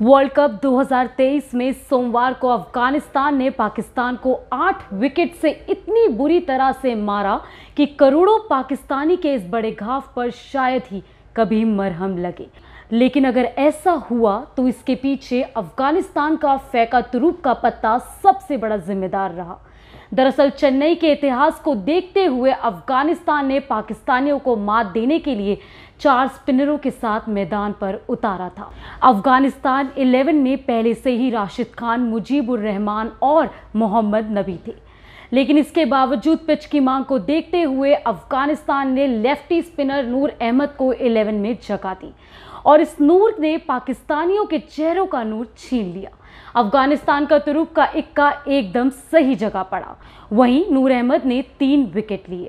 world cup 2023 में सोमवार को अफगानिस्तान ने पाकिस्तान को आठ विकेट से इतनी बुरी तरह से मारा कि करोड़ों पाकिस्तानी के इस बड़े घाव पर शायद ही कभी मरहम लगे लेकिन अगर ऐसा हुआ तो इसके पीछे अफगानिस्तान का फैका तुरूप का पत्ता सबसे बड़ा जिम्मेदार रहा दरअसल चेन्नई के इतिहास को देखते हुए अफगानिस्तान ने पाकिस्तानियों को मात देने के लिए चार स्पिनरों के साथ मैदान पर उतारा था अफगानिस्तान 11 में पहले से ही राशिद खान मुजीबुर रहमान और मोहम्मद नबी थे लेकिन इसके बावजूद पिच की मांग को देखते हुए अफगानिस्तान ने लेफ्टी स्पिनर नूर अहमद को 11 में जगह दी और इस नूर ने पाकिस्तानियों के चेहरों का नूर छीन लिया अफगानिस्तान का तुरुप का इक्का एकदम सही जगह पड़ा वहीं नूर अहमद ने तीन विकेट लिए